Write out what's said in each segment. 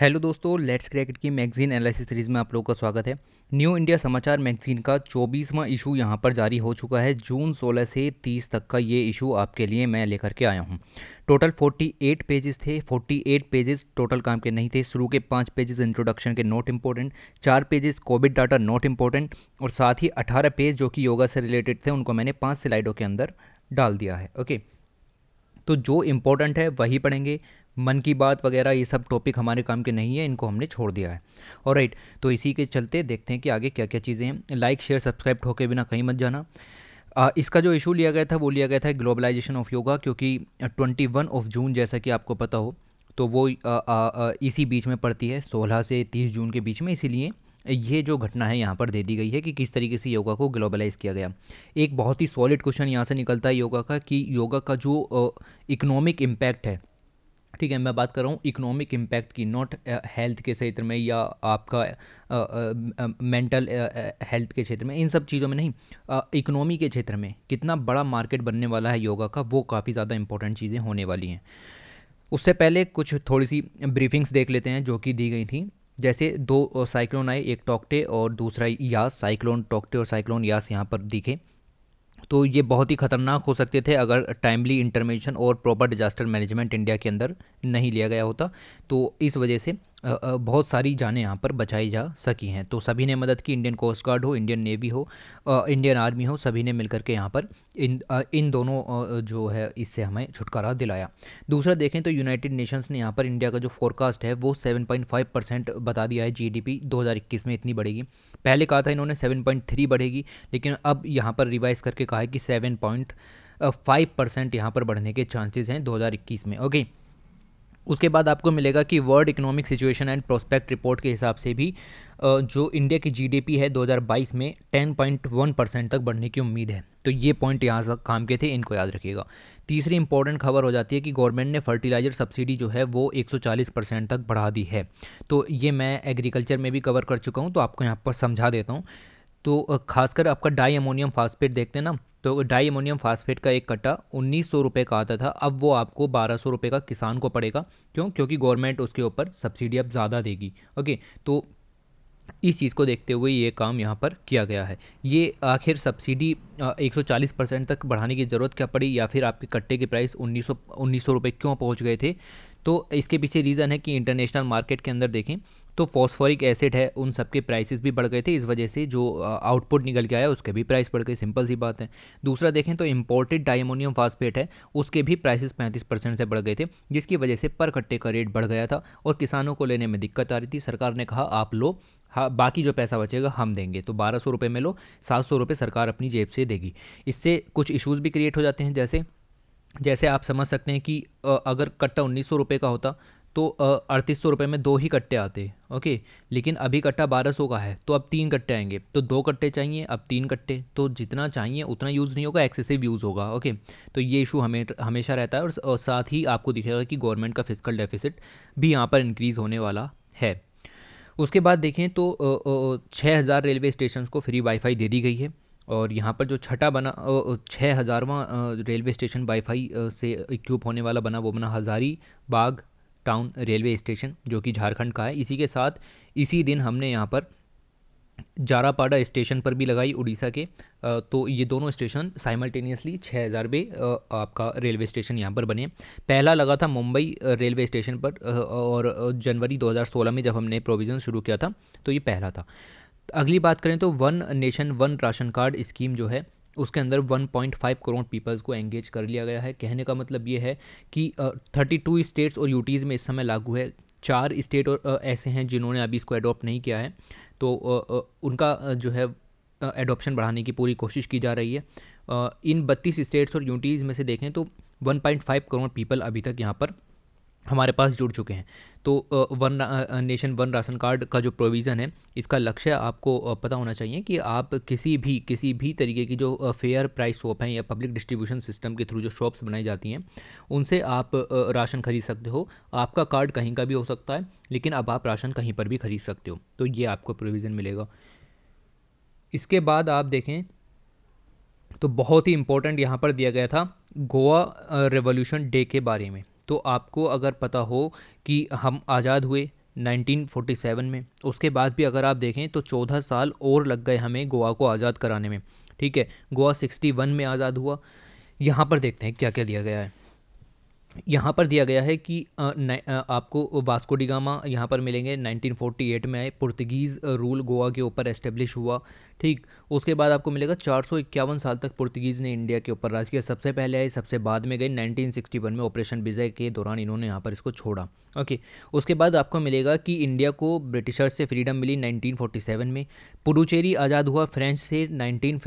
Hello दोस्तों let's cricket की magazine analysis series में आप लोगों का स्वागत है न्यू इंडिया समाचार मैगजीन का 24वां इशू यहां पर जारी हो चुका है जून 16 से 30 तक का ये इशू आपके लिए मैं लेकर के आया हूं टोटल 48 पेजेस थे 48 पेजेस टोटल काम के नहीं थे शुरू के पाँच पेजेस इंट्रोडक्शन के नॉट इम्पोर्टेंट चार pages covid data not important और साथ ही अठारह पेज जो कि योगा से रिलेटेड थे उनको मैंने पाँच स्लाइडों के अंदर डाल दिया है ओके तो जो इम्पोर्टेंट है वही पढ़ेंगे मन की बात वगैरह ये सब टॉपिक हमारे काम के नहीं है इनको हमने छोड़ दिया है और राइट तो इसी के चलते देखते हैं कि आगे क्या क्या चीज़ें हैं लाइक शेयर सब्सक्राइब होकर बिना कहीं मत जाना आ, इसका जो इशू लिया गया था वो लिया गया था ग्लोबलाइजेशन ऑफ योगा क्योंकि ट्वेंटी वन ऑफ जून जैसा कि आपको पता हो तो वो आ, आ, इसी बीच में पड़ती है सोलह से तीस जून के बीच में इसीलिए ये जो घटना है यहाँ पर दे दी गई है कि किस तरीके से योगा को ग्लोबलाइज किया गया एक बहुत ही सॉलिड क्वेश्चन यहाँ से निकलता है योगा का कि योगा का जो इकोनॉमिक इम्पैक्ट है ठीक है मैं बात कर रहा हूँ इकोनॉमिक इम्पैक्ट की नॉट हेल्थ uh, के क्षेत्र में या आपका मेंटल uh, हेल्थ uh, के क्षेत्र में इन सब चीज़ों में नहीं इकोनॉमी के क्षेत्र में कितना बड़ा मार्केट बनने वाला है योगा का वो काफ़ी ज़्यादा इंपॉर्टेंट चीज़ें होने वाली हैं उससे पहले कुछ थोड़ी सी ब्रीफिंग्स देख लेते हैं जो कि दी गई थी जैसे दो साइक्लोन आए एक टॉकटे और दूसरा यास साइक्लोन टॉकटे और साइक्लोन यास यहाँ पर दिखे तो ये बहुत ही ख़तरनाक हो सकते थे अगर टाइमली इंटरमेशन और प्रॉपर डिजास्टर मैनेजमेंट इंडिया के अंदर नहीं लिया गया होता तो इस वजह से बहुत सारी जानें यहाँ पर बचाई जा सकी हैं तो सभी ने मदद की इंडियन कोस्ट गार्ड हो इंडियन नेवी हो इंडियन आर्मी हो सभी ने मिलकर के यहाँ पर इन इन दोनों जो है इससे हमें छुटकारा दिलाया दूसरा देखें तो यूनाइटेड नेशंस ने यहाँ पर इंडिया का जो फोरकास्ट है वो 7.5 परसेंट बता दिया है जीडीपी 2021 में इतनी बढ़ेगी पहले कहा था इन्होंने 7.3 बढ़ेगी लेकिन अब यहाँ पर रिवाइज करके कहा है कि 7.5 परसेंट यहाँ पर बढ़ने के चांसेस हैं 2021 में ओके okay? उसके बाद आपको मिलेगा कि world economic situation and prospect report के हिसाब से भी जो इंडिया की जीडीपी है 2022 में 10.1 परसेंट तक बढ़ने की उम्मीद है तो ये पॉइंट यहाँ तक काम के थे इनको याद रखिएगा तीसरी इंपॉर्टेंट खबर हो जाती है कि गवर्नमेंट ने फर्टिलाइजर सब्सिडी जो है वो 140 परसेंट तक बढ़ा दी है तो ये मैं एग्रीकल्चर में भी कवर कर चुका हूँ तो आपको यहाँ पर समझा देता हूँ तो खासकर आपका डाई अमोनियम फास्फेट देखते हैं ना तो डाई अमोनियम फास्फेट का एक कट्टा उन्नीस सौ रुपये का आता था अब वो आपको बारह सौ रुपये का किसान को पड़ेगा क्यों क्योंकि गवर्नमेंट उसके ऊपर सब्सिडी अब ज़्यादा देगी ओके तो इस चीज़ को देखते हुए ये काम यहाँ पर किया गया है ये आखिर सब्सिडी 140 परसेंट तक बढ़ाने की ज़रूरत क्या पड़ी या फिर आपके कट्टे की प्राइस उन्नीस सौ क्यों पहुँच गए थे तो इसके पीछे रीज़न है कि इंटरनेशनल मार्केट के अंदर देखें तो फॉस्फोरिक एसिड है उन सबके प्राइसेस भी बढ़ गए थे इस वजह से जो आउटपुट निकल के आया उसके भी प्राइस बढ़ गए सिंपल सी बात है दूसरा देखें तो इम्पोर्टेड डायमोनियम फास्फेट है उसके भी प्राइसेस पैंतीस परसेंट से बढ़ गए थे जिसकी वजह से पर कट्टे का रेट बढ़ गया था और किसानों को लेने में दिक्कत आ रही थी सरकार ने कहा आप लो हाँ बाकी जो पैसा बचेगा हम देंगे तो बारह सौ रुपये में लो सात सौ रुपये सरकार अपनी जेब से देगी इससे कुछ इश्यूज़ भी क्रिएट हो जाते हैं जैसे जैसे आप समझ सकते हैं कि अगर कट्टा उन्नीस सौ रुपये का होता तो अड़तीस सौ रुपये में दो ही कट्टे आते ओके लेकिन अभी कट्टा बारह सौ का है तो अब तीन कट्टे आएंगे तो दो कट्टे चाहिए अब तीन कट्टे तो जितना चाहिए उतना यूज़ नहीं होगा एक्सेसिव यूज़ होगा ओके तो ये इशू हमें हमेशा रहता है और, साथ ही आपको दिखेगा कि गवर्नमेंट का फिजिकल डेफिसिट भी यहाँ पर इंक्रीज़ होने वाला है उसके बाद देखें तो छः हज़ार रेलवे स्टेशन को फ्री वाईफाई दे दी गई है और यहाँ पर जो छठा बना छः हज़ारवा रेलवे स्टेशन वाईफाई से इक्व होने वाला बना वो बना Hazaribagh town railway station जो कि झारखंड का है इसी के साथ इसी दिन हमने यहाँ पर जारापाड़ा स्टेशन पर भी लगाई उड़ीसा के तो ये दोनों स्टेशन साइमल्टेनियसली छः हज़ार बे आपका रेलवे स्टेशन यहाँ पर बने पहला लगा था मुंबई रेलवे स्टेशन पर और जनवरी 2016 में जब हमने प्रोविज़न शुरू किया था तो ये पहला था अगली बात करें तो one nation one ration card scheme जो है उसके अंदर 1.5 करोड़ पीपल्स को एंगेज कर लिया गया है कहने का मतलब ये है कि थर्टी टू स्टेट्स और यूटीज़ में इस समय लागू है चार स्टेट और ऐसे हैं जिन्होंने अभी इसको एडोप्ट नहीं किया है तो उनका जो है एडॉप्शन बढ़ाने की पूरी कोशिश की जा रही है इन बत्तीस स्टेट्स और यूटीज़ में से देखें तो 1.5 करोड़ पीपल अभी तक यहाँ पर हमारे पास जुड़ चुके हैं तो one nation one ration card का जो प्रोविज़न है इसका लक्ष्य आपको पता होना चाहिए कि आप किसी भी किसी भी तरीके की जो फेयर प्राइस शॉप हैं या पब्लिक डिस्ट्रीब्यूशन सिस्टम के थ्रू जो शॉप्स बनाई जाती हैं उनसे आप राशन खरीद सकते हो आपका कार्ड कहीं का भी हो सकता है लेकिन अब आप राशन कहीं पर भी खरीद सकते हो तो ये आपको प्रोविज़न मिलेगा इसके बाद आप देखें तो बहुत ही इम्पोर्टेंट यहाँ पर दिया गया था गोवा रेवोल्यूशन डे के बारे में तो आपको अगर पता हो कि हम आज़ाद हुए 1947 में उसके बाद भी अगर आप देखें तो 14 साल और लग गए हमें गोवा को आज़ाद कराने में ठीक है गोवा 61 में आज़ाद हुआ यहाँ पर देखते हैं क्या क्या दिया गया है यहाँ पर दिया गया है कि आपको वास्को डिगामा यहाँ पर मिलेंगे 1948 में आए पुर्तगीज़ रूल गोवा के ऊपर एस्टेब्लिश हुआ ठीक उसके बाद आपको मिलेगा चार साल तक पुर्तगीज़ ने इंडिया के ऊपर राज किया सबसे पहले आए सबसे बाद में गए 1961 में ऑपरेशन विजय के दौरान इन्होंने यहाँ पर इसको छोड़ा ओके उसके बाद आपको मिलेगा कि इंडिया को ब्रिटिशर्स से फ्रीडम मिली नाइनटीन में पुडुचेरी आज़ाद हुआ फ्रेंच से नाइनटीन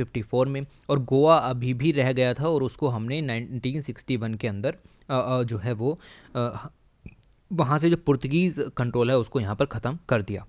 में और गोवा अभी भी रह गया था और उसको हमने नाइनटीन के अंदर जो है वो वहाँ से जो पुर्तगीज़ कंट्रोल है उसको यहाँ पर ख़त्म कर दिया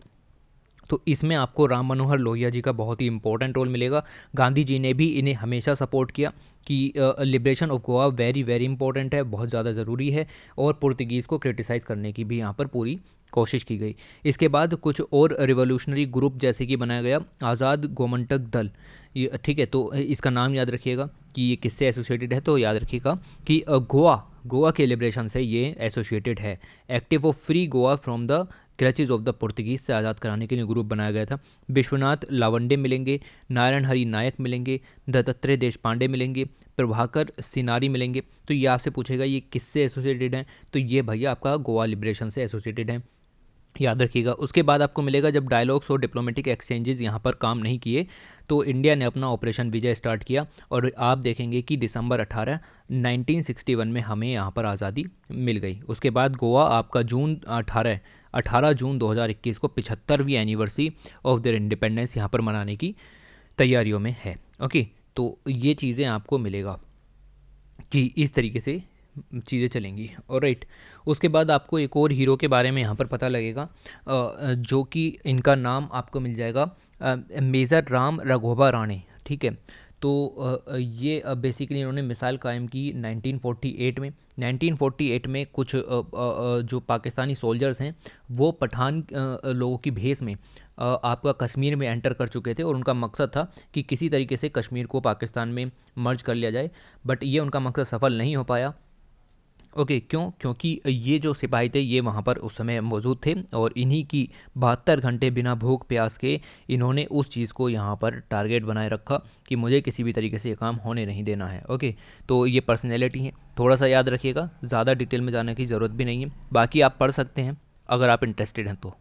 तो इसमें आपको राम मनोहर लोहिया जी का बहुत ही इंपॉर्टेंट रोल मिलेगा गांधी जी ने भी इन्हें हमेशा सपोर्ट किया कि liberation of Goa very very important है बहुत ज़्यादा ज़रूरी है और पुर्तगीज़ को क्रिटिसाइज़ करने की भी यहाँ पर पूरी कोशिश की गई इसके बाद कुछ और रिवोल्यूशनरी ग्रुप जैसे कि बनाया गया आज़ाद गोमंटक दल ये ठीक है तो इसका नाम याद रखिएगा कि ये किससे एसोसिएटेड है तो याद रखिएगा कि गोवा गोवा के लिब्रेशन से ये एसोसिएटेड है active of free Goa from the crutches of the Portuguese से आज़ाद कराने के लिए ग्रुप बनाया गया था विश्वनाथ लावंडे मिलेंगे नारायण हरि नायक मिलेंगे दत्तात्रेय देश पांडे मिलेंगे प्रभाकर सिनारी मिलेंगे तो ये आपसे पूछेगा ये किससे एसोसिएटेड हैं तो ये भैया आपका गोवा लिब्रेशन से एसोसिएटेड हैं याद रखिएगा उसके बाद आपको मिलेगा जब डायलॉग्स और डिप्लोमेटिक एक्सचेंजेस यहाँ पर काम नहीं किए तो इंडिया ने अपना ऑपरेशन विजय स्टार्ट किया और आप देखेंगे कि दिसंबर 18 1961 में हमें यहाँ पर आज़ादी मिल गई उसके बाद गोवा आपका जून 18 18 जून 2021 को पिछहत्तरवीं एनिवर्सरी ऑफ देर इंडिपेंडेंस यहाँ पर मनाने की तैयारियों में है ओके तो ये चीज़ें आपको मिलेगा कि इस तरीके से चीज़ें चलेंगी और राइट उसके बाद आपको एक और हीरो के बारे में यहाँ पर पता लगेगा जो कि इनका नाम आपको मिल जाएगा मेजर राम रघोबा राणे ठीक है तो ये बेसिकली इन्होंने मिसाइल कायम की 1948 में 1948 में कुछ जो पाकिस्तानी सोल्जर्स हैं वो पठान लोगों की भेस में आपका कश्मीर में एंटर कर चुके थे और उनका मकसद था कि किसी तरीके से कश्मीर को पाकिस्तान में मर्ज कर लिया जाए बट ये उनका मकसद सफल नहीं हो पाया ओके क्यों क्योंकि ये जो सिपाही थे ये वहाँ पर उस समय मौजूद थे और इन्हीं की बहत्तर घंटे बिना भूख प्यास के इन्होंने उस चीज़ को यहाँ पर टारगेट बनाए रखा कि मुझे किसी भी तरीके से ये काम होने नहीं देना है ओके तो ये पर्सनैलिटी है थोड़ा सा याद रखिएगा ज़्यादा डिटेल में जाने की ज़रूरत भी नहीं है बाकी आप पढ़ सकते हैं अगर आप इंटरेस्टेड हैं तो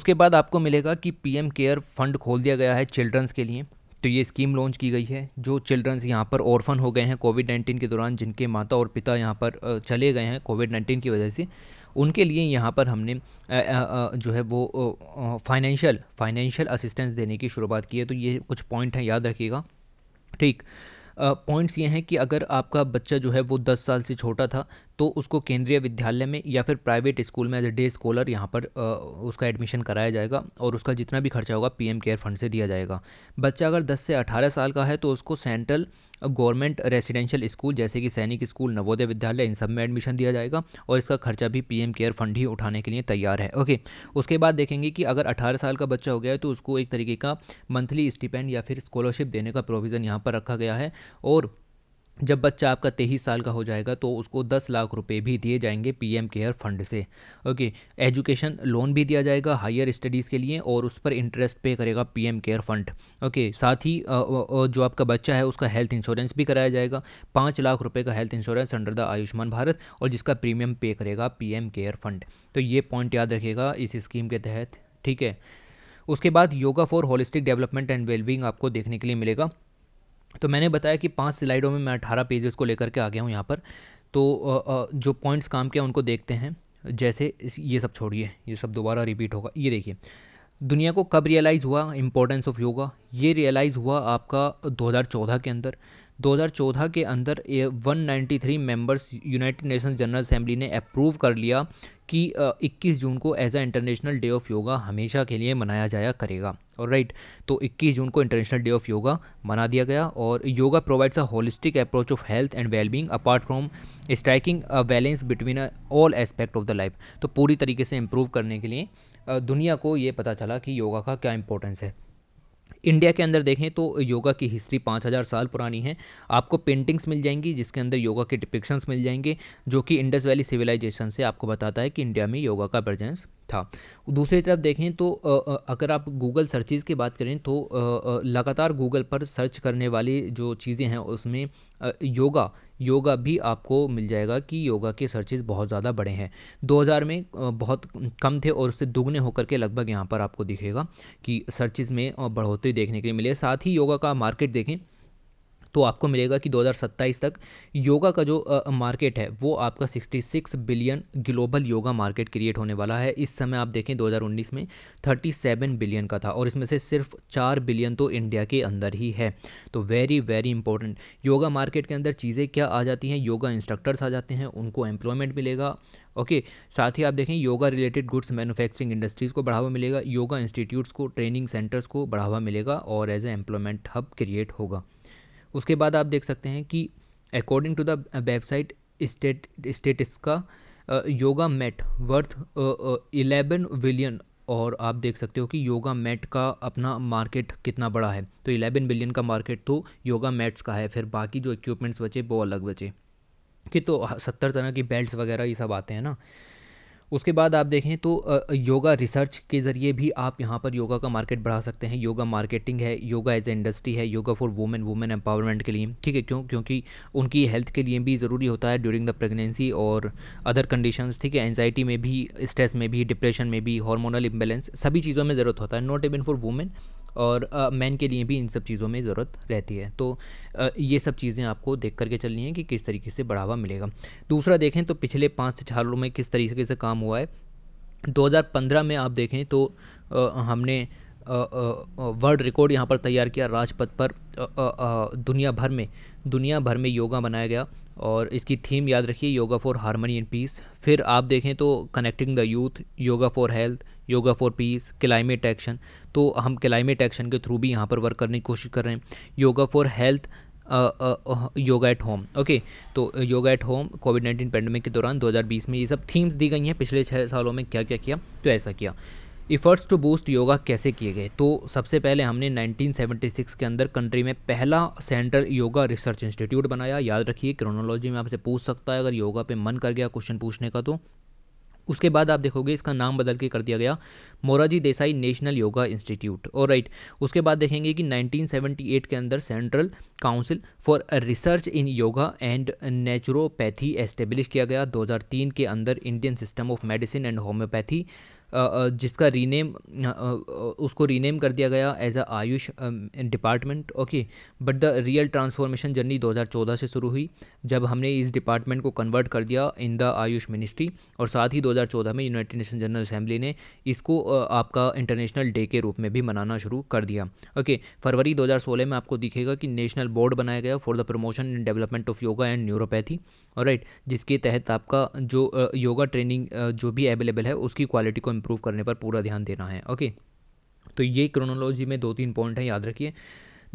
उसके बाद आपको मिलेगा कि पीएम केयर फंड खोल दिया गया है चिल्ड्रंस के लिए तो ये स्कीम लॉन्च की गई है जो चिल्ड्रंस यहाँ पर ऑर्फन हो गए हैं कोविड नाइन्टीन के दौरान जिनके माता और पिता यहाँ पर चले गए हैं कोविड नाइन्टीन की वजह से उनके लिए यहाँ पर हमने जो है वो फाइनेंशियल फाइनेंशियल असिस्टेंस देने की शुरुआत की है तो ये कुछ पॉइंट हैं याद रखिएगा ठीक पॉइंट्स ये हैं कि अगर आपका बच्चा जो है वो 10 साल से छोटा था तो उसको केंद्रीय विद्यालय में या फिर प्राइवेट स्कूल में एज ए डे स्कॉलर यहाँ पर उसका एडमिशन कराया जाएगा और उसका जितना भी खर्चा होगा पीएम केयर फंड से दिया जाएगा बच्चा अगर 10 से 18 साल का है तो उसको सेंट्रल गवर्नमेंट रेसिडेंशियल स्कूल जैसे कि सैनिक स्कूल नवोदय विद्यालय इन सब में एडमिशन दिया जाएगा और इसका खर्चा भी पीएम केयर फंड ही उठाने के लिए तैयार है ओके उसके बाद देखेंगे कि अगर 18 साल का बच्चा हो गया है तो उसको एक तरीके का मंथली स्टिपेंड या फिर स्कॉलरशिप देने का प्रोविज़न यहाँ पर रखा गया है और जब बच्चा आपका तेईस साल का हो जाएगा तो उसको दस लाख रुपए भी दिए जाएंगे पीएम केयर फंड से ओके एजुकेशन लोन भी दिया जाएगा हायर स्टडीज़ के लिए और उस पर इंटरेस्ट पे करेगा पीएम केयर फंड ओके साथ ही जो आपका बच्चा है उसका हेल्थ इंश्योरेंस भी कराया जाएगा पाँच लाख रुपये का health insurance under the Ayushman Bharat और जिसका प्रीमियम पे करेगा पीएम केयर फंड तो ये पॉइंट याद रखेगा इस स्कीम के तहत ठीक है उसके बाद yoga for holistic development and wellbeing आपको देखने के लिए मिलेगा तो मैंने बताया कि पांच स्लाइडों में मैं अठारह पेजेस को लेकर के आ गया हूँ यहाँ पर तो जो पॉइंट्स काम किया उनको देखते हैं जैसे ये सब छोड़िए ये सब दोबारा रिपीट होगा ये देखिए दुनिया को कब रियलाइज़ हुआ इम्पोर्टेंस ऑफ योगा ये रियलाइज़ हुआ आपका 2014 के अंदर 2014 के अंदर 193 members United Nation General Assembly ने अप्रूव कर लिया कि 21 जून को as a international day of yoga हमेशा के लिए मनाया जाया करेगा और राइट तो 21 जून को इंटरनेशनल डे ऑफ योगा मना दिया गया और yoga provides a holistic approach of health and wellbeing apart from striking a balance between all aspect of the life तो पूरी तरीके से इम्प्रूव करने के लिए दुनिया को ये पता चला कि योगा का क्या इंपॉर्टेंस है इंडिया के अंदर देखें तो योगा की हिस्ट्री 5000 साल पुरानी है आपको पेंटिंग्स मिल जाएंगी जिसके अंदर योगा के डिपिक्शंस मिल जाएंगे जो कि इंडस वैली सिविलाइजेशन से आपको बताता है कि इंडिया में योगा का प्रजेंस था दूसरी तरफ देखें तो अगर आप गूगल सर्चेज़ की बात करें तो लगातार गूगल पर सर्च करने वाली जो चीज़ें हैं उसमें योगा योगा भी आपको मिल जाएगा कि योगा के सर्चेज़ बहुत ज़्यादा बड़े हैं 2000 में बहुत कम थे और उससे दुगने होकर के लगभग यहाँ पर आपको दिखेगा कि सर्चेज़ में बढ़ोतरी देखने के लिए मिले साथ ही योगा का मार्केट देखें तो आपको मिलेगा कि 2027 तक योगा का जो मार्केट है वो आपका 66 billion global yoga market create होने वाला है इस समय आप देखें 2019 में 37 बिलियन का था और इसमें से सिर्फ चार बिलियन तो इंडिया के अंदर ही है तो very very important yoga market के अंदर चीज़ें क्या आ जाती हैं योगा इंस्ट्रक्टर्स आ जाते हैं उनको एम्प्लॉयमेंट मिलेगा ओके okay, साथ ही आप देखें yoga related goods manufacturing industries को बढ़ावा मिलेगा योगा इंस्टीट्यूट्स को ट्रेनिंग सेंटर्स को बढ़ावा मिलेगा और as a employment hub create होगा उसके बाद आप देख सकते हैं कि according to the website state Statista का yoga mat worth eleven billion और आप देख सकते हो कि योगा मैट का अपना मार्केट कितना बड़ा है तो 11 बिलियन का मार्केट तो योगा मैट्स का है फिर बाकी जो इक्विपमेंट्स बचे वो अलग बचे कि तो सत्तर तरह की बेल्ट्स वगैरह ये सब आते हैं ना उसके बाद आप देखें तो योगा रिसर्च के ज़रिए भी आप यहाँ पर योगा का मार्केट बढ़ा सकते हैं योगा मार्केटिंग है योगा एज ए इंडस्ट्री है yoga for women women empowerment के लिए ठीक है क्यों क्योंकि उनकी हेल्थ के लिए भी ज़रूरी होता है ड्यूरिंग द प्रेगनेंसी और अदर कंडीशंस ठीक है एनजाइटी में भी स्ट्रेस में भी डिप्रेशन में भी हॉर्मोनल इम्बेलेंस सभी चीज़ों में ज़रूरत होता है नॉट इवन फॉर वुमेन और मैन के लिए भी इन सब चीज़ों में ज़रूरत रहती है तो ये सब चीज़ें आपको देख करके चलनी है कि किस तरीके से बढ़ावा मिलेगा दूसरा देखें तो पिछले पाँच से छालों में किस तरीके से काम हुआ है 2015 में आप देखें तो हमने वर्ल्ड रिकॉर्ड यहाँ पर तैयार किया राजपथ पर दुनिया भर में दुनिया भर में योगा बनाया गया और इसकी थीम याद रखिए yoga for harmony and peace फिर आप देखें तो connecting the youth yoga for health yoga for peace climate action तो हम क्लाइमेट एक्शन के थ्रू भी यहाँ पर वर्क करने की कोशिश कर रहे हैं yoga for health yoga at home okay तो yoga at home covid nineteen pandemic के दौरान 2020 में ये सब थीम्स दी गई हैं पिछले छः सालों में क्या क्या किया तो ऐसा किया इफ़र्ट्स टू बूस्ट योगा कैसे किए गए तो सबसे पहले हमने 1976 के अंदर कंट्री में पहला सेंट्रल योगा रिसर्च इंस्टीट्यूट बनाया याद रखिए क्रोनोलॉजी में आपसे पूछ सकता है अगर योगा पे मन कर गया क्वेश्चन पूछने का तो उसके बाद आप देखोगे इसका नाम बदल के कर दिया गया Morarji Desai national yoga institute और राइट उसके बाद देखेंगे कि 1978 के अंदर central council for research in yoga and naturopathy establish किया गया 2003 के अंदर Indian system of medicine and homeopathy जिसका रीनेम उसको रीनेम कर दिया गया as a Ayush department okay but the real transformation journey 2014 से शुरू हुई जब हमने इस डिपार्टमेंट को कन्वर्ट कर दिया इन द आयुष मिनिस्ट्री और साथ ही 2014 में यूनाइटेड नेशन जनरल असेंबली ने इसको आपका इंटरनेशनल डे के रूप में भी मनाना शुरू कर दिया ओके फरवरी 2016 में आपको दिखेगा कि नेशनल बोर्ड बनाया गया for the promotion and development of yoga and neuropathy और जिसके तहत आपका जो योगा ट्रेनिंग जो भी अवेलेबल है उसकी क्वालिटी को इम्प्रूव करने पर पूरा ध्यान देना है ओके तो ये क्रोनोलॉजी में दो तीन पॉइंट हैं याद रखिए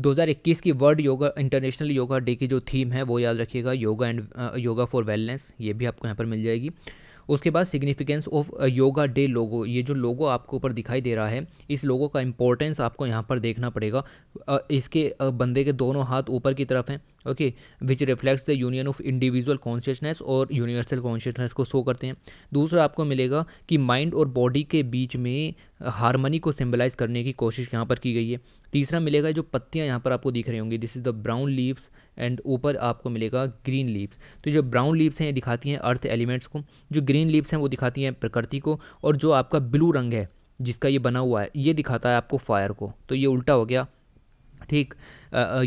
2021 की world yoga international yoga day की जो थीम है वो याद रखिएगा yoga and yoga for wellness ये भी आपको यहाँ पर मिल जाएगी उसके बाद significance of yoga day logo ये जो लोगो आपको ऊपर दिखाई दे रहा है इस लोगो का इंपॉर्टेंस आपको यहाँ पर देखना पड़ेगा इसके बंदे के दोनों हाथ ऊपर की तरफ हैं okay which reflects the union of individual consciousness और यूनिवर्सल कॉन्शियसनेस को शो करते हैं दूसरा आपको मिलेगा कि माइंड और बॉडी के बीच में हारमनी uh, को सिम्बलाइज करने की कोशिश यहाँ पर की गई है तीसरा मिलेगा जो पत्तियाँ यहाँ पर आपको दिख रही होंगी this is the brown leaves and ऊपर आपको मिलेगा ग्रीन लीव्स तो जो ब्राउन लीव्स हैं ये दिखाती हैं अर्थ एलिमेंट्स को जो ग्रीन लीव्स हैं वो दिखाती हैं प्रकृति को और जो आपका ब्लू रंग है जिसका ये बना हुआ है ये दिखाता है आपको फायर को तो ये उल्टा हो गया ठीक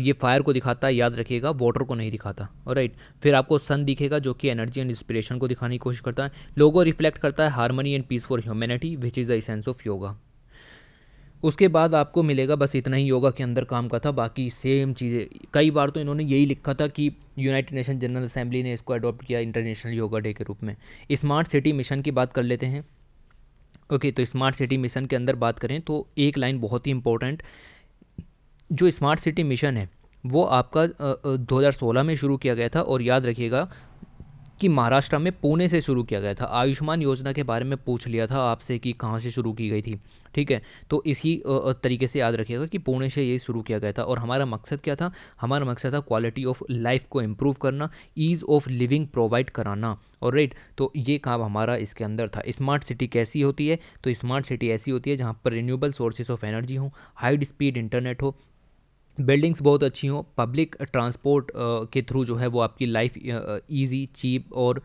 ये फायर को दिखाता है याद रखिएगा वाटर को नहीं दिखाता और राइट फिर आपको सन दिखेगा जो कि एनर्जी एंड इंस्पिरेशन को दिखाने की कोशिश करता है लोगो रिफ्लेक्ट करता है harmony and peace for humanity which is the sense of yoga उसके बाद आपको मिलेगा बस इतना ही योगा के अंदर काम का था बाकी सेम चीज़ें कई बार तो इन्होंने यही लिखा था कि यूनाइटेड नेशन जनरल असेंबली ने इसको अडॉप्ट किया इंटरनेशनल योगा डे के रूप में स्मार्ट सिटी मिशन की बात कर लेते हैं ओके okay, तो स्मार्ट सिटी मिशन के अंदर बात करें तो एक लाइन बहुत ही इंपॉर्टेंट जो स्मार्ट सिटी मिशन है वो आपका 2016 में शुरू किया गया था और याद रखिएगा कि महाराष्ट्र में पुणे से शुरू किया गया था आयुष्मान योजना के बारे में पूछ लिया था आपसे कि कहाँ से शुरू की गई थी ठीक है तो इसी तरीके से याद रखिएगा कि पुणे से ये शुरू किया गया था और हमारा मकसद क्या था हमारा मकसद था क्वालिटी ऑफ लाइफ को इम्प्रूव करना ईज़ ऑफ लिविंग प्रोवाइड कराना और राइट तो ये काम हमारा इसके अंदर था स्मार्ट सिटी कैसी होती है तो स्मार्ट सिटी ऐसी होती है जहाँ पर रिन्यूएबल सोर्सेज ऑफ एनर्जी हो हाई स्पीड इंटरनेट हो बिल्डिंग्स बहुत अच्छी हों पब्लिक ट्रांसपोर्ट के थ्रू जो है वो आपकी लाइफ इजी चीप और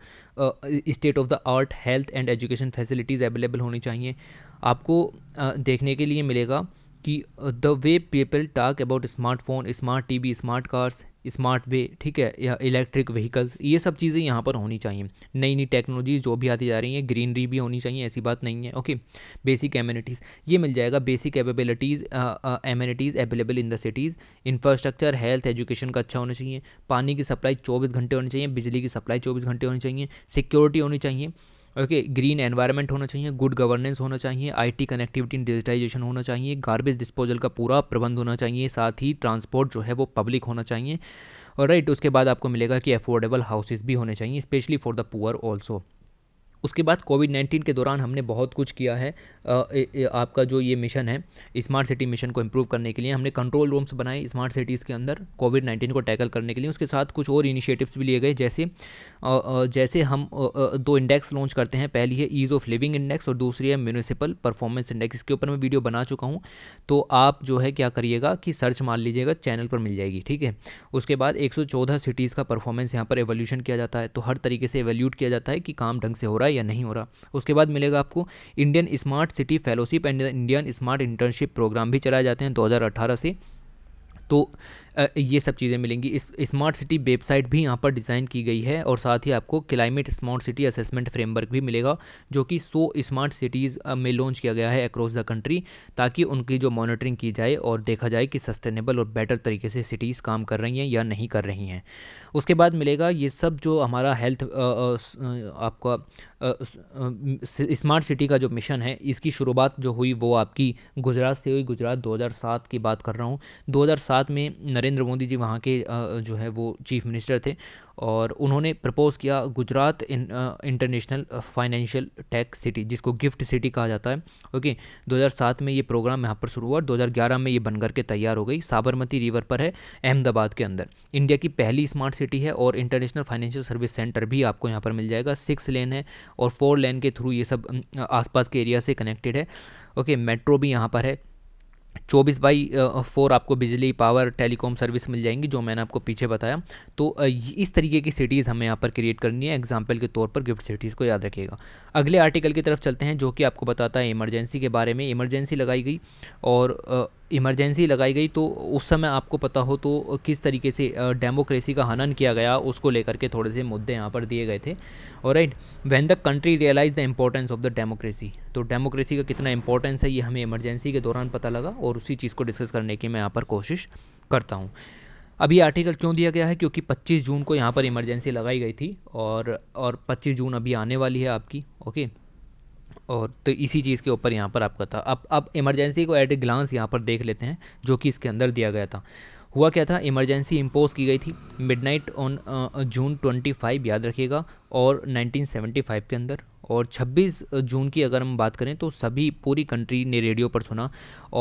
state of the art health and education facilities available होनी चाहिए आपको देखने के लिए मिलेगा कि the way people talk about smartphone smart TV smart cars smart way ठीक है या इलेक्ट्रिक व्हीकल्स ये सब चीज़ें यहाँ पर होनी चाहिए नई नई टेक्नोलॉजीज जो भी आती जा रही हैं ग्रीनरी भी होनी चाहिए ऐसी बात नहीं है ओके बेसिक एम्यूनिटीज़ ये मिल जाएगा basic capabilities amenities available in the cities infrastructure health education का अच्छा होना चाहिए पानी की सप्लाई चौबीस घंटे होनी चाहिए बिजली की सप्लाई चौबीस घंटे होनी चाहिए सिक्योरिटी होनी चाहिए ओके ग्रीन एनवायरनमेंट होना चाहिए गुड गवर्नेंस होना चाहिए आईटी कनेक्टिविटी डिजिटाइजेशन होना चाहिए गार्बेज डिस्पोजल का पूरा प्रबंध होना चाहिए साथ ही ट्रांसपोर्ट जो है वो पब्लिक होना चाहिए और राइट उसके बाद आपको मिलेगा कि अफोर्डेबल हाउसेज भी होने चाहिए specially for the poor also उसके बाद कोविड नाइन्टीन के दौरान हमने बहुत कुछ किया है आपका जो ये मिशन है स्मार्ट सिटी मिशन को इम्प्रूव करने के लिए हमने कंट्रोल रूम्स बनाए स्मार्ट सिटीज़ के अंदर कोविड नाइन्टीन को टैकल करने के लिए उसके साथ कुछ और इनिशिएटिव्स भी लिए गए जैसे जैसे हम दो इंडेक्स लॉन्च करते हैं पहली है ईज़ ऑफ लिविंग इंडेक्स और दूसरी है म्यूनिसिपल परफॉर्मेंस इंडेक्स इसके ऊपर मैं वीडियो बना चुका हूँ तो आप जो है क्या करिएगा कि सर्च मार लीजिएगा चैनल पर मिल जाएगी ठीक है उसके बाद एक सिटीज़ का परफॉर्मेंस यहाँ पर एवोल्यूशन किया जाता है तो हर तरीके से एवेल्यूट किया जाता है कि काम ढंग से हो रहा है रहा है या नहीं हो रहा उसके बाद मिलेगा आपको Indian smart city fellowship and Indian smart internship program भी चलाए जाते हैं 2018 से तो ये सब चीज़ें मिलेंगी इस स्मार्ट सिटी वेबसाइट भी यहाँ पर डिज़ाइन की गई है और साथ ही आपको climate smart city assessment framework भी मिलेगा जो कि सो स्मार्ट सिटीज़ में लॉन्च किया गया है अक्रॉस द कंट्री ताकि उनकी जो मॉनिटरिंग की जाए और देखा जाए कि सस्टेनेबल और बेटर तरीके से सिटीज़ काम कर रही हैं या नहीं कर रही हैं उसके बाद मिलेगा ये सब जो हमारा हेल्थ आपका स्मार्ट सिटी का जो मिशन है इसकी शुरुआत जो हुई वो आपकी गुजरात से हुई गुजरात 2007 की बात कर रहा हूँ 2007 में नरेंद्र नरेंद्र मोदी जी वहाँ के जो है वो चीफ मिनिस्टर थे और उन्होंने प्रपोज़ किया Gujarat international financial tech city जिसको गिफ्ट सिटी कहा जाता है ओके 2007 में ये प्रोग्राम यहाँ पर शुरू हुआ और 2011 में ये बनकर के तैयार हो गई साबरमती रिवर पर है अहमदाबाद के अंदर इंडिया की पहली स्मार्ट सिटी है और इंटरनेशनल फाइनेंशियल सर्विस सेंटर भी आपको यहाँ पर मिल जाएगा सिक्स लेन है और फोर लेन के थ्रू ये सब आसपास के एरिया से कनेक्टेड है ओके मेट्रो भी यहाँ पर है चौबीस बाई फोर आपको बिजली पावर टेलीकॉम सर्विस मिल जाएंगी जो मैंने आपको पीछे बताया तो इस तरीके की सिटीज़ हमें यहाँ पर क्रिएट करनी है एग्जाम्पल के तौर पर गिफ्ट सिटीज़ को याद रखिएगा अगले आर्टिकल की तरफ चलते हैं जो कि आपको बताता है इमरजेंसी के बारे में इमरजेंसी लगाई गई और इमरजेंसी लगाई गई तो उस समय आपको पता हो तो किस तरीके से डेमोक्रेसी का हनन किया गया उसको लेकर के थोड़े से मुद्दे यहाँ पर दिए गए थे और right when the country realise the importance of the democracy तो डेमोक्रेसी का कितना इंपॉर्टेंस है ये हमें इमरजेंसी के दौरान पता लगा और उसी चीज़ को डिस्कस करने की मैं यहाँ पर कोशिश करता हूँ अभी आर्टिकल क्यों दिया गया है क्योंकि 25 जून को यहाँ पर इमरजेंसी लगाई गई थी और और 25 जून अभी आने वाली है आपकी ओके okay? और तो इसी चीज़ के ऊपर यहाँ पर आपका था अब अब इमरजेंसी को एट ए ग्लांस यहाँ पर देख लेते हैं जो कि इसके अंदर दिया गया था हुआ क्या था इमरजेंसी इम्पोज की गई थी मिडनाइट ऑन जून 25 याद रखिएगा और 1975 के अंदर और 26 जून की अगर हम बात करें तो सभी पूरी कंट्री ने रेडियो पर सुना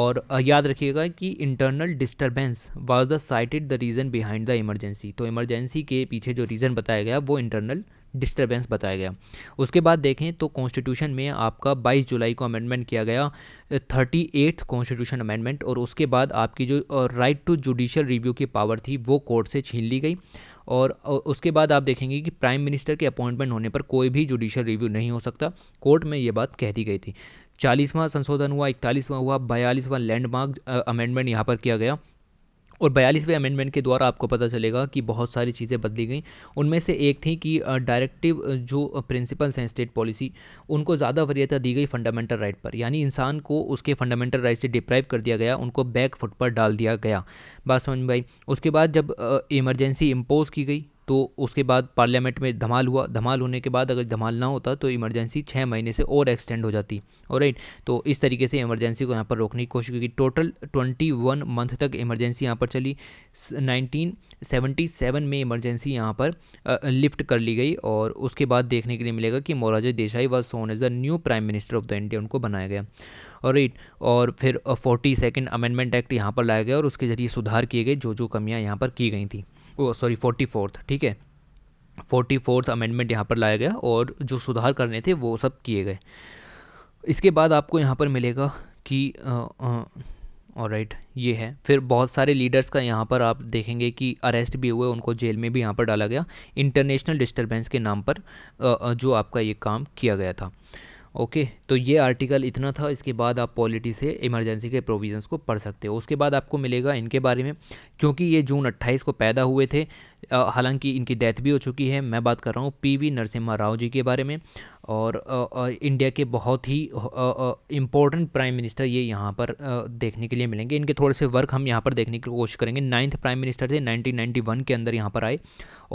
और याद रखिएगा कि internal disturbance was the cited the reason behind the emergency तो इमरजेंसी के पीछे जो रीज़न बताया गया वो इंटरनल डिस्टर्बेंस बताया गया उसके बाद देखें तो कॉन्स्टिट्यूशन में आपका 22 जुलाई को अमेंडमेंट किया गया थर्टी एट कॉन्स्टिट्यूशन अमेंडमेंट और उसके बाद आपकी जो राइट टू जुडिशियल रिव्यू की पावर थी वो कोर्ट से छीन ली गई और उसके बाद आप देखेंगे कि प्राइम मिनिस्टर के अपॉइंटमेंट होने पर कोई भी जुडिशल रिव्यू नहीं हो सकता कोर्ट में ये बात कह दी गई थी चालीसवां संशोधन हुआ इकतालीसवां हुआ बयालीसवां लैंडमार्क अमेंडमेंट यहाँ पर किया गया और बयालीसवें अमेंडमेंट के द्वारा आपको पता चलेगा कि बहुत सारी चीज़ें बदली गई उनमें से एक थी कि डायरेक्टिव जो प्रिंसिपल्स हैं स्टेट पॉलिसी उनको ज़्यादा वरीयता दी गई फंडामेंटल राइट पर यानी इंसान को उसके फंडामेंटल राइट से डिप्राइव कर दिया गया उनको बैक फुट पर डाल दिया गया बात समझ भाई उसके बाद जब इमरजेंसी इम्पोज की गई तो उसके बाद पार्लियामेंट में धमाल हुआ धमाल होने के बाद अगर धमाल ना होता तो इमरजेंसी छः महीने से और एक्सटेंड हो जाती और राइट तो इस तरीके से इमरजेंसी को यहाँ पर रोकने की कोशिश की टोटल ट्वेंटी वन मंथ तक इमरजेंसी यहाँ पर चली नाइनटीन सेवेंटी सेवन में इमरजेंसी यहाँ पर लिफ्ट कर ली गई और उसके बाद देखने के लिए मिलेगा कि Morarji Desai was sworn as the new prime minister of the India उनको बनाया गया और राइट और फिर फोर्टी सेकेंड अमेंडमेंट एक्ट यहाँ पर लाया गया और उसके जरिए सुधार किए गए जो जो कमियाँ यहाँ पर की गई थी वो सॉरी फोर्टी फोर्थ ठीक है फोर्टी फोर्थ अमेंडमेंट यहाँ पर लाया गया और जो सुधार करने थे वो सब किए गए इसके बाद आपको यहाँ पर मिलेगा कि और राइट ये है फिर बहुत सारे लीडर्स का यहाँ पर आप देखेंगे कि अरेस्ट भी हुए उनको जेल में भी यहाँ पर डाला गया इंटरनेशनल डिस्टर्बेंस के नाम पर जो आपका ये काम किया गया था ओके तो ये आर्टिकल इतना था इसके बाद आप पॉलिटी से इमरजेंसी के प्रोविजंस को पढ़ सकते हो उसके बाद आपको मिलेगा इनके बारे में क्योंकि ये जून 28 को पैदा हुए थे हालांकि इनकी डेथ भी हो चुकी है मैं बात कर रहा हूँ पी वी नरसिम्हा राव जी के बारे में और इंडिया के बहुत ही इम्पोर्टेंट प्राइम मिनिस्टर ये यहाँ पर देखने के लिए मिलेंगे इनके थोड़े से वर्क हम यहाँ पर देखने की कोशिश करेंगे नाइन्थ प्राइम मिनिस्टर थे 1991 के अंदर यहाँ पर आए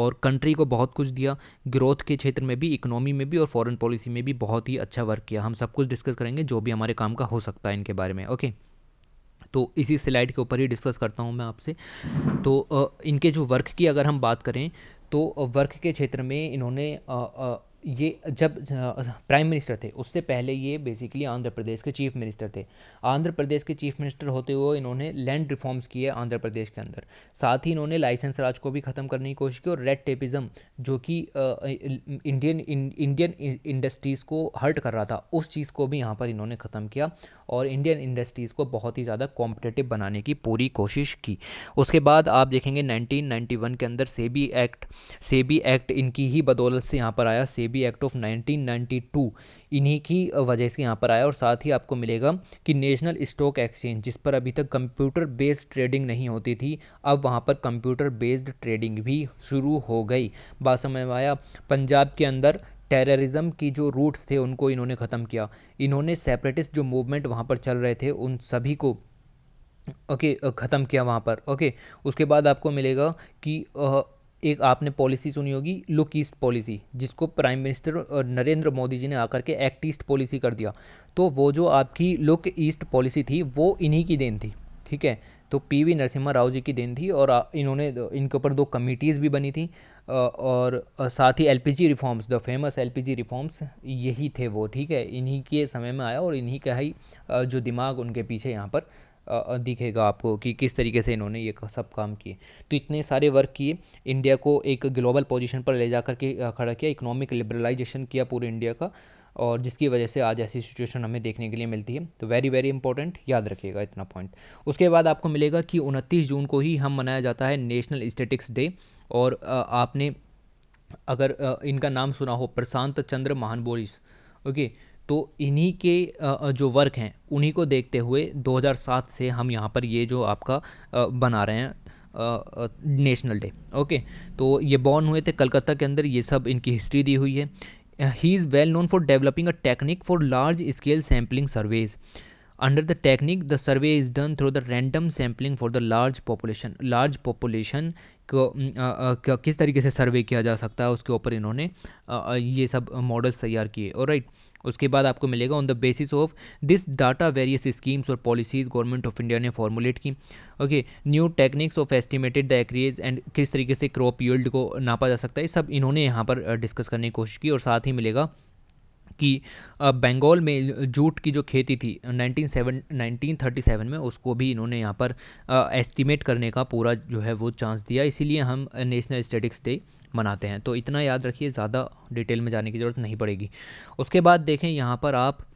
और कंट्री को बहुत कुछ दिया ग्रोथ के क्षेत्र में भी इकोनॉमी में भी और फॉरेन पॉलिसी में भी बहुत ही अच्छा वर्क किया हम सब कुछ डिस्कस करेंगे जो भी हमारे काम का हो सकता है इनके बारे में ओके तो इसी स्लाइड के ऊपर ही डिस्कस करता हूँ मैं आपसे तो इनके जो वर्क की अगर हम बात करें तो वर्क के क्षेत्र में इन्होंने ये जब प्राइम मिनिस्टर थे उससे पहले ये बेसिकली आंध्र प्रदेश के चीफ मिनिस्टर थे आंध्र प्रदेश के चीफ मिनिस्टर होते हुए इन्होंने लैंड रिफॉर्म्स किए आंध्र प्रदेश के अंदर साथ ही इन्होंने लाइसेंस राज को भी ख़त्म करने की कोशिश की और रेड टेपिज़म जो कि इंडियन इंडियन इंडस्ट्रीज़ को हर्ट कर रहा था उस चीज़ को भी यहाँ पर इन्होंने ख़त्म किया और इंडियन इंडस्ट्रीज़ को बहुत ही ज़्यादा कॉम्पिटेटिव बनाने की पूरी कोशिश की उसके बाद आप देखेंगे 1991 के अंदर सेबी एक्ट सेबी एक्ट इनकी ही बदौलत से यहाँ पर आया सेबी एक्ट ऑफ 1992 इन्हीं की वजह से यहाँ पर आया और साथ ही आपको मिलेगा कि नेशनल स्टॉक एक्सचेंज जिस पर अभी तक कंप्यूटर बेस्ड ट्रेडिंग नहीं होती थी अब वहाँ पर कंप्यूटर बेस्ड ट्रेडिंग भी शुरू हो गई बात समझ में आया पंजाब के अंदर टेररिज्म की जो रूट्स थे उनको इन्होंने ख़त्म किया इन्होंने सेपरेटिस्ट जो मूवमेंट वहाँ पर चल रहे थे उन सभी को ओके ख़त्म किया वहाँ पर ओके उसके बाद आपको मिलेगा कि एक आपने पॉलिसी सुनी होगी लुक ईस्ट पॉलिसी जिसको प्राइम मिनिस्टर नरेंद्र मोदी जी ने आकर के एक्ट ईस्ट पॉलिसी कर दिया तो वो जो आपकी लुक ईस्ट पॉलिसी थी वो इन्हीं की देन थी ठीक है तो पीवी नरसिम्हा राव जी की देन थी और इन्होंने इनके ऊपर दो कमिटीज़ भी बनी थी और साथ ही LPG reforms the famous LPG reforms यही थे वो ठीक है इन्हीं के समय में आया और इन्हीं का ही जो दिमाग उनके पीछे यहाँ पर दिखेगा आपको कि किस तरीके से इन्होंने ये सब काम किए तो इतने सारे वर्क किए इंडिया को एक ग्लोबल पोजीशन पर ले जा करके खड़ा किया इकोनॉमिक लिबरलाइजेशन किया पूरे इंडिया का और जिसकी वजह से आज ऐसी सिचुएशन हमें देखने के लिए मिलती है तो वेरी वेरी इंपॉर्टेंट याद रखिएगा इतना पॉइंट उसके बाद आपको मिलेगा कि उनतीस जून को ही हम मनाया जाता है नेशनल स्टेटिक्स डे और आपने अगर इनका नाम सुना हो प्रशांत चंद्र महान बोरिस ओके तो इन्हीं के जो वर्क हैं उन्हीं को देखते हुए 2007 से हम यहाँ पर ये जो आपका बना रहे हैं नेशनल डे ओके तो ये बॉर्न हुए थे कलकत्ता के अंदर ये सब इनकी हिस्ट्री दी हुई है he is well known for developing a technique for large scale sampling surveys under the technique the survey is done through the random sampling for the large population large population को किस तरीके से सर्वे किया जा सकता है उसके ऊपर इन्होंने ये सब मॉडल्स तैयार किए और राइट उसके बाद आपको मिलेगा on the basis of this data various schemes और पॉलिसीज गवर्नमेंट ऑफ इंडिया ने फॉर्मुलेट की okay new techniques of estimated the acres and किस तरीके से क्रॉप यील्ड को नापा जा सकता है सब इन्होंने यहाँ पर डिस्कस करने की कोशिश की और साथ ही मिलेगा कि बंगाल में जूट की जो खेती थी nineteen seven nineteen thirty seven में उसको भी इन्होंने यहाँ पर एस्टिमेट करने का पूरा जो है वो चांस दिया इसीलिए हम नेशनल स्टेटिक्स डे मनाते हैं तो इतना याद रखिए ज़्यादा डिटेल में जाने की ज़रूरत नहीं पड़ेगी उसके बाद देखें यहाँ पर आप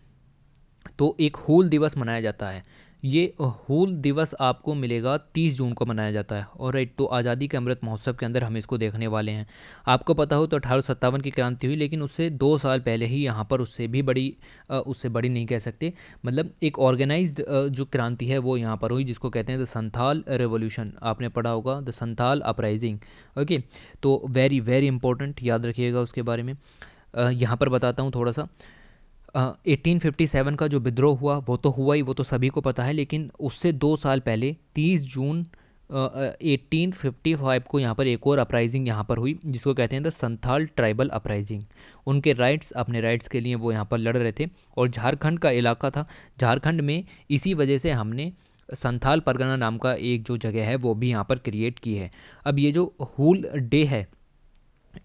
तो एक हूल दिवस मनाया जाता है ये हूल दिवस आपको मिलेगा 30 जून को मनाया जाता है और राइट तो आज़ादी के अमृत महोत्सव के अंदर हम इसको देखने वाले हैं आपको पता हो तो अठारह की क्रांति हुई लेकिन उससे दो साल पहले ही यहाँ पर उससे भी बड़ी उससे बड़ी नहीं कह सकते मतलब एक ऑर्गेनाइज्ड जो क्रांति है वो यहाँ पर हुई जिसको कहते हैं द संथाल रेवोल्यूशन आपने पढ़ा होगा द संथाल अपराइजिंग ओके तो वेरी वेरी इंपॉर्टेंट याद रखिएगा उसके बारे में यहाँ पर बताता हूँ थोड़ा सा 1857 का जो विद्रोह हुआ वो तो हुआ ही वो तो सभी को पता है लेकिन उससे दो साल पहले 30 जून एटीन फिफ्टी फाइव को यहाँ पर एक और अपराइजिंग यहाँ पर हुई जिसको कहते हैं द संथाल ट्राइबल अपराइजिंग उनके राइट्स अपने राइट्स के लिए वो यहाँ पर लड़ रहे थे और झारखंड का इलाका था झारखंड में इसी वजह से हमने संथाल परगना नाम का एक जो जगह है वो भी यहाँ पर क्रिएट की है अब ये जो हुल डे है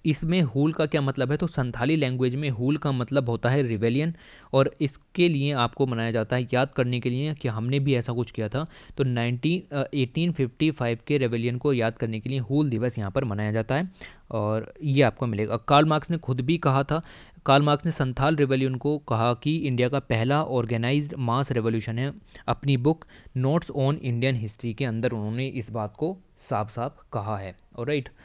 इसमें हुल का क्या मतलब है तो संथाली लैंग्वेज में हुल का मतलब होता है रिवेलियन और इसके लिए आपको मनाया जाता है याद करने के लिए कि हमने भी ऐसा कुछ किया था तो नाइनटीन एटीन फिफ्टी फाइव के रेवेलियन को याद करने के लिए हुल दिवस यहाँ पर मनाया जाता है और ये आपको मिलेगा कार्ल मार्क्स ने खुद भी कहा था कार्ल मार्क्स ने संथाल रेवोल्यूशन को कहा कि इंडिया का पहला ऑर्गेनाइज्ड मास रेवोल्यूशन है अपनी book notes on Indian history के अंदर उन्होंने इस बात को साफ साफ कहा है और राइट right?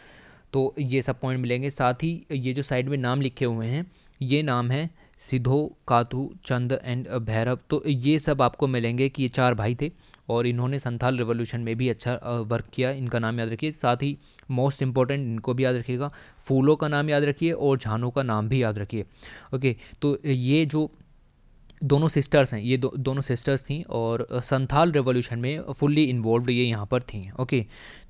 तो ये सब पॉइंट मिलेंगे साथ ही ये जो साइड में नाम लिखे हुए हैं ये नाम है सिद्धो कातु चंद एंड भैरव तो ये सब आपको मिलेंगे कि ये चार भाई थे और इन्होंने संथाल रिवोल्यूशन में भी अच्छा वर्क किया इनका नाम याद रखिए साथ ही मोस्ट इंपॉर्टेंट इनको भी याद रखिएगा फूलों का नाम याद रखिए और झानों का नाम भी याद रखिए ओके तो ये जो दोनों सिस्टर्स हैं ये दो, दोनों सिस्टर्स थीं और संथाल रेवोल्यूशन में फुल्ली इन्वॉल्व ये यहाँ पर थी ओके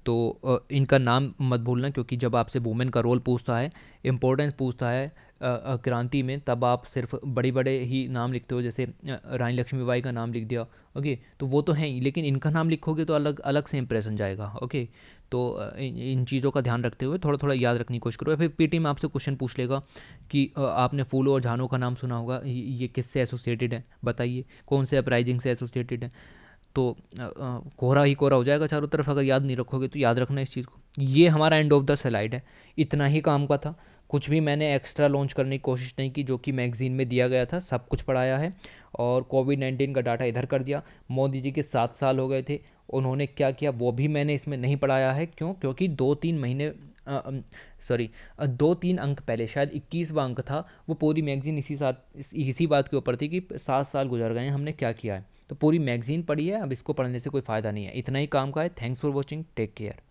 तो इनका नाम मत भूलना क्योंकि जब आपसे वुमेन का रोल पूछता है इम्पोर्टेंस पूछता है क्रांति में तब आप सिर्फ बड़े बड़े ही नाम लिखते हो जैसे रानी लक्ष्मीबाई का नाम लिख दिया ओके तो वो तो हैं ही लेकिन इनका नाम लिखोगे तो अलग अलग से इंप्रेशन जाएगा ओके तो इन, चीज़ों का ध्यान रखते हुए थोड़ा थोड़ा याद रखने की कोशिश करो या फिर पीटी में आपसे क्वेश्चन पूछ लेगा कि आपने फूलों और झानों का नाम सुना होगा ये किससे एसोसिएटेड है बताइए कौन से अपराइजिंग से एसोसिएटेड है तो कोहरा ही कोहरा हो जाएगा चारों तरफ अगर याद नहीं रखोगे तो याद रखना इस चीज़ को ये हमारा एंड ऑफ द स्लाइड है इतना ही काम का था कुछ भी मैंने एक्स्ट्रा लॉन्च करने की कोशिश नहीं की जो कि मैगजीन में दिया गया था सब कुछ पढ़ाया है और कोविड नाइन्टीन का डाटा इधर कर दिया मोदी जी के सात साल हो गए थे उन्होंने क्या किया वो भी मैंने इसमें नहीं पढ़ाया है क्यों क्योंकि दो तीन महीने सॉरी दो तीन अंक पहले शायद इक्कीसवा अंक था वो पूरी मैगजीन इसी साथ इसी बात के ऊपर थी कि सात साल गुजर गए हैं हमने क्या किया है तो पूरी मैगजीन पड़ी है अब इसको पढ़ने से कोई फ़ायदा नहीं है इतना ही काम का है thanks for watching take care